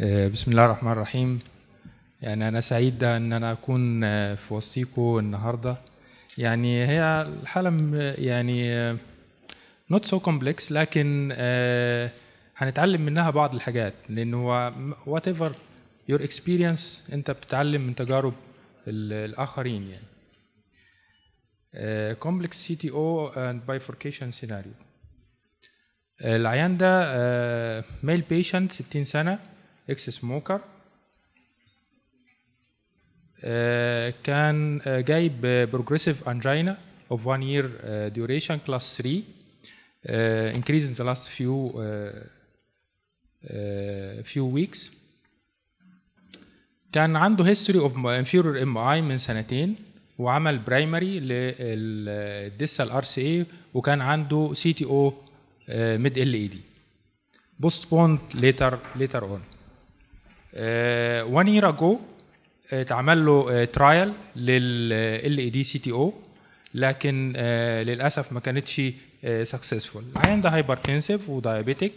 آه، بسم الله الرحمن الرحيم يعني أنا سعيد أن أنا أكون آه، في وسطيكم النهاردة يعني هي الحالة يعني آه، not so complex لكن هنتعلم منها بعض الحاجات لأن هو whatever your experience أنت بتتعلم من تجارب الآخرين يعني complex CTO and bifurcation scenario العيان ده ميل بيشنت 60 سنة اكس سموكر uh, كان جايب بروجريسيف انجينا اوف 1 يير ديوريشن كلاس 3 انكريز ان ذا لاست فيو فيو ويكس كان عنده هيستوري اوف انفيرور ام اي من سنتين وعمل برايمري للديسال ار سي اي وكان عنده سي تي او ميد ال اي دي بوست بوند ليتر ليتر اون وان يير اجو اتعمل له ترايل آه، لل اي دي سي تي او لكن آه، للاسف ما كانتش سكسسفول العيان هايبرتنسيف ودايابيتيك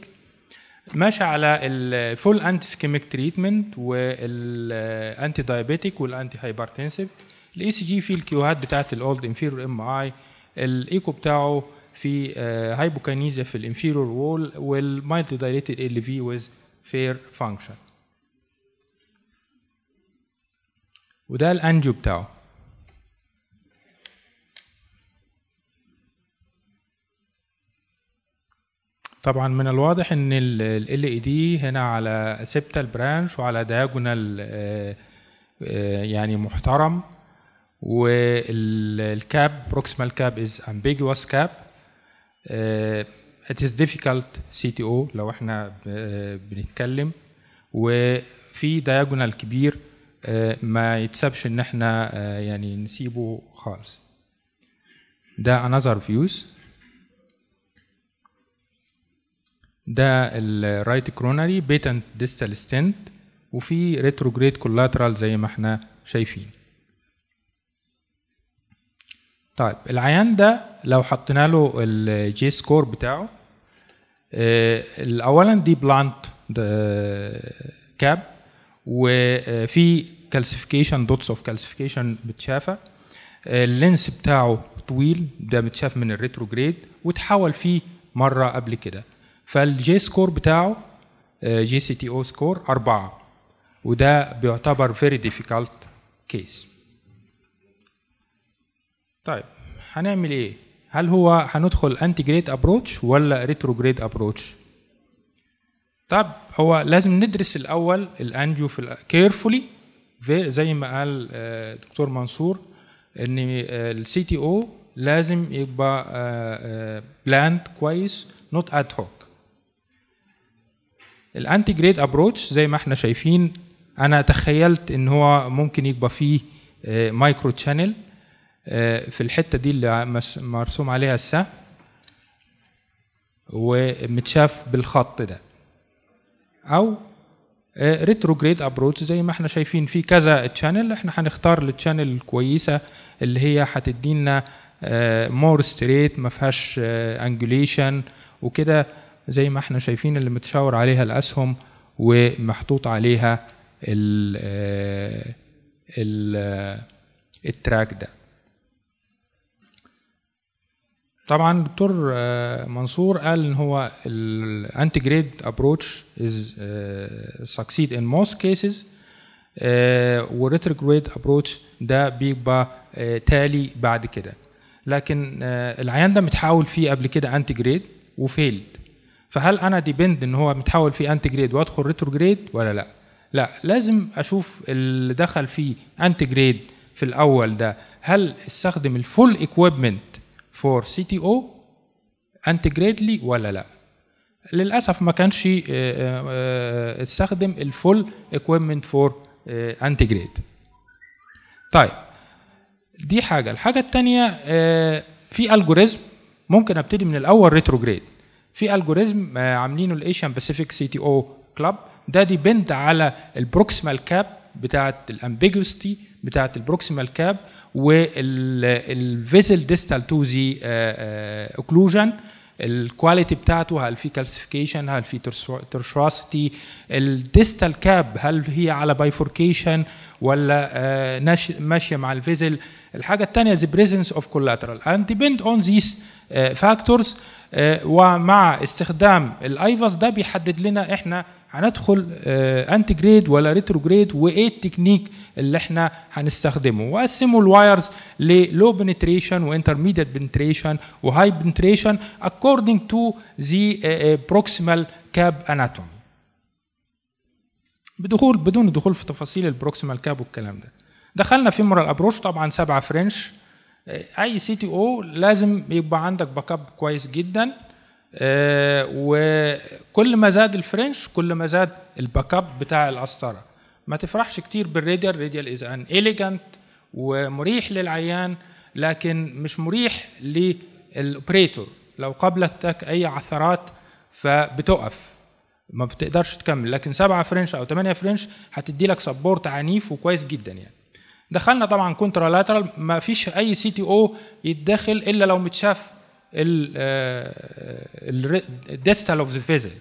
ماشي على الفول انتي سكيميك تريتمنت والانتي دايابيتيك والانتي هايبرتنسيف الاي سي جي فيه الكيوهات بتاعت الاولد انفيرور ام اي الايكو بتاعه في هايبوكينيزيا آه، في الانفيرور وول والمايلد دايليتد ال في ويز فير فانكشن وده الانجو بتاعه طبعا من الواضح ان ال اي دي e هنا على سبتال برانش وعلى دياجونال آه، آه، يعني محترم والكاب بروكسيمال كاب از ambiguous كاب ديفيكالت سي difficult CTO لو احنا آه، بنتكلم وفي دياجونال كبير آه، ما يتسبش ان احنا آه، يعني نسيبه خالص ده another views ده الرايت كروناري بيتنت ديستال ستنت وفي ريتروجريد كولاترال زي ما احنا شايفين طيب العيان ده لو حطينا له الجي سكور بتاعه آه، اولا دي بلانت كاب وفي كالسيفيكيشن دوتس اوف كالسيفيكيشن بتشافى اللينس بتاعه طويل ده متشاف من الريتروجريد واتحول فيه مره قبل كده فالجي سكور بتاعه جي سي تي او سكور أربعة وده بيعتبر فيري ديفيكالت كيس طيب هنعمل ايه هل هو هندخل انتي جريد ابروتش ولا ريترو جريد ابروتش طب هو لازم ندرس الاول الانجيو في كيرفولي زي ما قال آه، دكتور منصور ان السي تي او لازم يبقى بلاند آه، آه، كويس نوت اد هوك الانتي جريد ابروتش زي ما احنا شايفين انا تخيلت ان هو ممكن يبقى فيه مايكرو تشانل في الحته دي اللي مرسوم عليها السهم ومتشاف بالخط ده او ريتروجريد آه, ابروتش زي ما احنا شايفين في كذا تشانل احنا هنختار التشانل الكويسه اللي هي هتدينا مور ستريت ما فيهاش انجوليشن آه, وكده زي ما احنا شايفين اللي متشاور عليها الاسهم ومحطوط عليها ال آه, التراك ده طبعا دكتور آه، منصور قال ان هو الانتي جريد ابروتش از سكسيد ان موست كيسز والريتروجريد ابروتش ده بيبقى آه، تالي بعد كده لكن آه، العيان ده متحول فيه قبل كده انتي جريد وفيلد فهل انا ديبند ان هو متحول فيه انتي جريد وادخل ريتروجريد ولا لا لا لازم اشوف اللي دخل فيه انتي جريد في الاول ده هل استخدم الفول ايكويبمنت فور سي تي او انتجريدلي ولا لا للاسف ما كانش آه، آه، استخدم الفول اكويبمنت فور انتجريد طيب دي حاجه الحاجه الثانيه آه، في الجوريزم ممكن ابتدي من الاول ريتروجريد في الجوريزم عاملينه الايشن باسيفيك سي تي او كلاب ده ديبند على البروكسيمال كاب بتاعه الامبيجوستي بتاعه البروكسيمال كاب والفيزل ديستال توزي اوكلوجن الكواليتي بتاعته هل في كالسيفيكيشن هل في ترشواسيتي الديستال كاب هل هي على بايفوركيشن ولا uh, ماشيه مع الفيزل الحاجه الثانيه the presence of collateral and ديبند اون ذيس فاكتورز ومع استخدام الايفاس ده بيحدد لنا احنا هندخل انتي آه، جريد ولا ريترو جريد وايه التكنيك اللي احنا هنستخدمه وقسموا الوايرز للو بنتريشن وانترميديت بنتريشن وهاي بنتريشن اكوردنج تو ذا بروكسيمال كاب اناتومي بدخول بدون الدخول في تفاصيل البروكسيمال كاب والكلام ده دخلنا في مرة الابروش طبعا سبعة فرنش اي سي تي او لازم يبقى عندك باك اب كويس جدا آه، وكل ما زاد الفرنش كل ما زاد الباك اب بتاع القسطره ما تفرحش كتير بالراديال الراديال از ان اليجنت ومريح للعيان لكن مش مريح للاوبريتور لو قابلتك اي عثرات فبتقف ما بتقدرش تكمل لكن سبعة فرنش او ثمانية فرنش هتدي لك سبورت عنيف وكويس جدا يعني دخلنا طبعا كونترا لاترال ما فيش اي سي تي او يتدخل الا لو متشاف الديستال آه، اوف ذا فيزل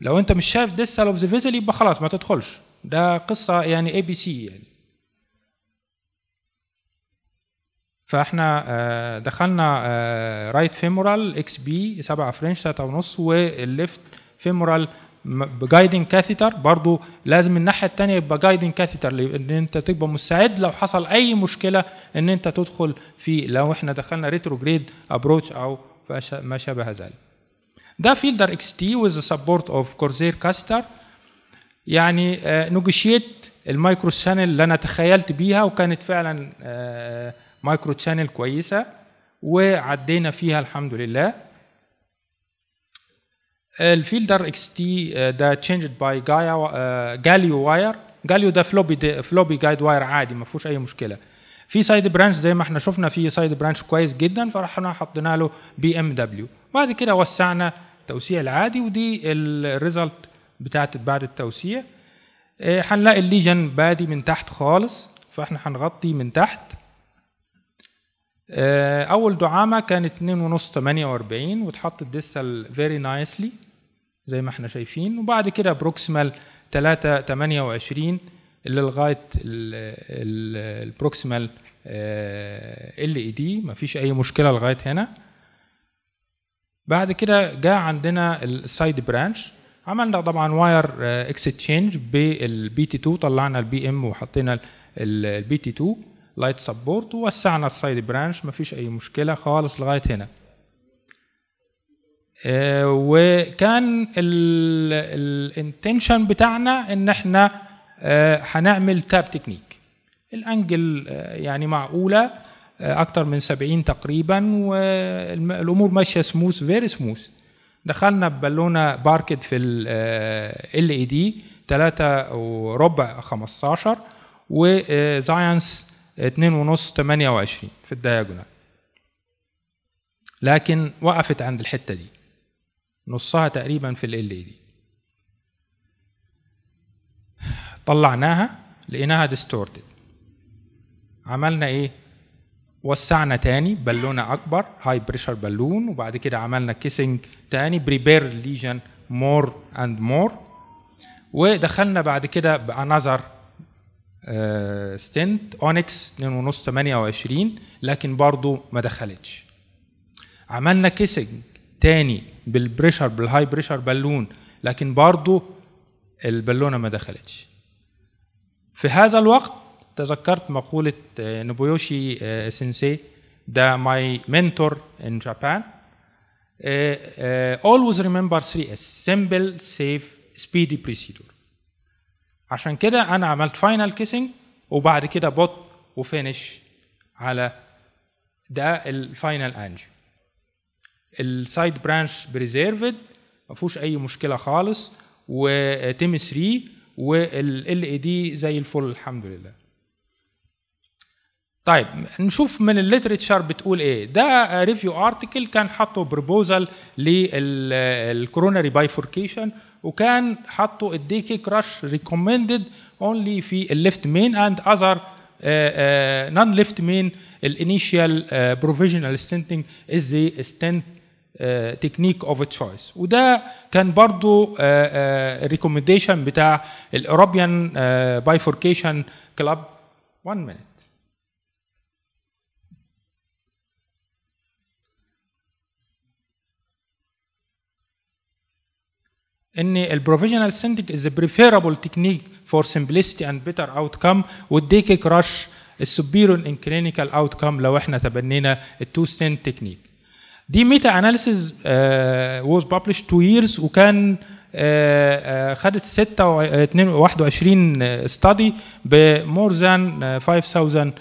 لو انت مش شايف ديستال اوف ذا فيزل يبقى خلاص ما تدخلش ده قصه يعني اي بي سي يعني فاحنا آه، دخلنا رايت فيمورال اكس بي 7 فرنش 3 ونص والليفت فيمورال بجايدنج كاثيتر برضو لازم الناحيه الثانيه يبقى جايدنج كاثيتر لان انت تبقى مستعد لو حصل اي مشكله ان انت تدخل في لو احنا دخلنا ريترو جريد ابروتش او ما شابه ذلك ده فيلدر اكس تي وذ سبورت اوف كورزير كاستر يعني نوجيشيت آه، المايكرو شانل اللي انا تخيلت بيها وكانت فعلا آه، مايكرو شانل كويسه وعدينا فيها الحمد لله الفيلدر اكس تي ده تشينجد باي جايا جاليو واير جاليو ده فلوبي فلوبي جايد واير عادي ما فيهوش اي مشكله في سايد برانش زي ما احنا شفنا في سايد برانش كويس جدا فرحنا حطينا له بي ام دبليو بعد كده وسعنا توسيع العادي ودي الريزلت بتاعت بعد التوسيع هنلاقي آه، الليجن بادي من تحت خالص فاحنا هنغطي من تحت آه، اول دعامه كانت 2.5 48 واتحطت ديستال فيري نايسلي زي ما احنا شايفين وبعد كده بروكسيمال 3 28 اللي لغايه البروكسيمال آه، ال اي دي مفيش اي مشكله لغايه هنا بعد كده جاء عندنا السايد برانش عملنا طبعا واير اكستشينج بالبي تي 2 طلعنا البي ام وحطينا البي تي 2 لايت سبورت ووسعنا السايد برانش مفيش اي مشكله خالص لغايه هنا آه، وكان الانتنشن بتاعنا ان احنا آه، هنعمل تاب تكنيك الانجل آه، يعني معقوله اكتر من 70 تقريبا والامور ماشيه سموث فيري سموث دخلنا ببالونه باركت في ال اي دي 3 وربع 15 وزاينس 2 ونص 28 في الدياجونال لكن وقفت عند الحته دي نصها تقريبا في ال ال دي طلعناها لقيناها ديستورتد عملنا ايه وسعنا تاني بالونه اكبر هاي بريشر بالون وبعد كده عملنا كيسنج تاني بريبير ليجن مور اند مور ودخلنا بعد كده بانذر ستنت اونكس 2.5 28 لكن برضو ما دخلتش عملنا كيسنج تاني بالبريشر بالهاي بريشر بالون لكن برضه البالونه ما دخلتش في هذا الوقت تذكرت مقولة آه، نوبويوشي آه، سينسي ده ماي منتور ان جابان always remember 3S simple safe speedy procedure عشان كده انا عملت فاينل كيسنج وبعد كده بوت وفينش على ده الفاينل انجل السايد برانش بريزيرفد ما فيهوش اي مشكله خالص وتيم 3 والال اي دي زي الفل الحمد لله طيب نشوف من الليترتشر بتقول ايه ده ريفيو ارتكل كان حاطه بروبوزال للكوروناري بايفوركيشن وكان حاطه الدي كي كراش ريكومندد اونلي في الليفت مين اند اذر نون ليفت مين الانيشال بروفيجنال ستنتنج از ستنت تكنيك اوف تشويس وده كان برضو ريكومنديشن آه، آه، بتاع الاوروبيان بايفوركيشن كلاب 1 مينيت ان البروفيجنال سنتك از بريفيرابل تكنيك فور سمبلستي اند بيتر اوت كام والديكي كراش السوبيرون ان كلينيكال اوت كام لو احنا تبنينا التو ستنت تكنيك دي ميتا اناليسيز ووز ببلش تو ييرز وكان آه، آه، خدت 6 21 ستادي بمور ذان 5000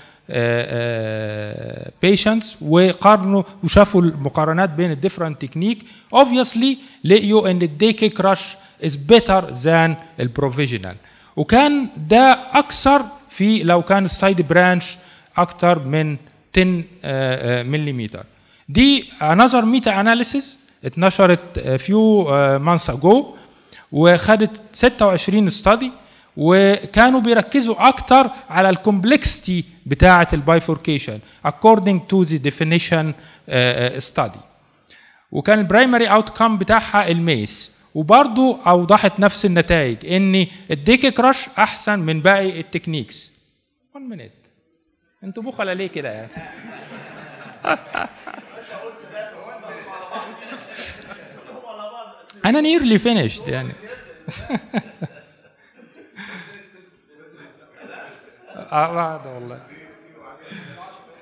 بيشنتس وقارنوا وشافوا المقارنات بين الديفرنت تكنيك اوبفيسلي لقيوا ان الديكي كراش از بيتر ذان البروفيجنال وكان ده اكثر في لو كان السايد برانش اكثر من 10 ملم آه، دي another ميتا اناليسيز اتنشرت فيو مانس اجو وخدت 26 ستادي وكانوا بيركزوا اكتر على الكومبلكستي بتاعه البايفوركيشن according to the definition آه، آه، study وكان البرايمري اوت كام بتاعها الميس وبرضو اوضحت نفس النتائج ان الديك كراش احسن من باقي التكنيكس 1 minute انتوا بخلة ليه كده يعني انا نيرلي فينيشد يعني اه والله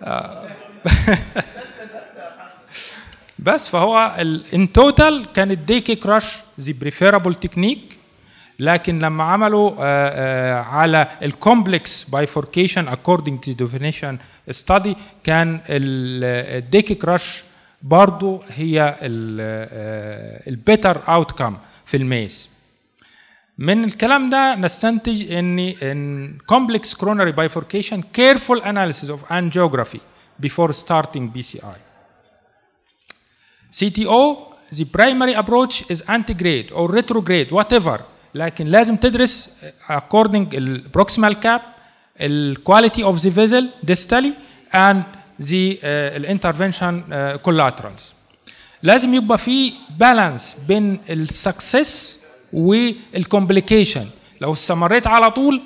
آه. بس فهو ان توتال كانت الديكي كراش ذا بريفيرابل تكنيك لكن لما عملوا آه، آه، على الكومبلكس بايفوركيشن اكوردنج تو ديفينيشن ستادي كان الديكي كراش برضو هي البيتر اوتكم في الميز من الكلام ده نستنتج ان ان complex coronary bifurcation careful analysis of angiography before starting BCI. CTO the primary approach is antigrade or retrograde whatever لكن لازم تدرس according proximal cap quality of the vessel distally and ذي uh, الانترفنشن uh, collaterals. لازم يبقى في بالانس بين السكسس والكومبليكيشن لو استمريت على طول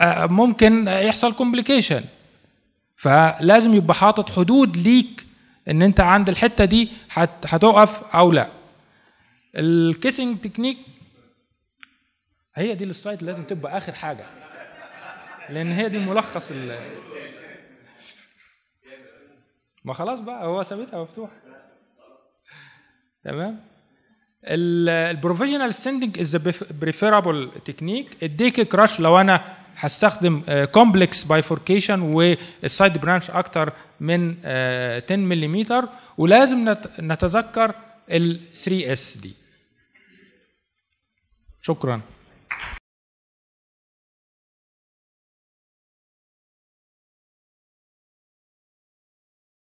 uh, ممكن يحصل كومبليكيشن فلازم يبقى حاطط حدود ليك ان انت عند الحته دي هتقف او لا الكيسنج تكنيك هي دي السلايد لازم تبقى اخر حاجه لان هي دي ملخص ما خلاص بقى هو سابتها مفتوحه تمام البروفيشنال سيندنج از بريفيرابل تكنيك الديك كراش لو انا هستخدم كومبلكس بايفوركيشن والسايد برانش اكتر من 10 آه، ملم ولازم نتذكر ال 3 اس دي شكرا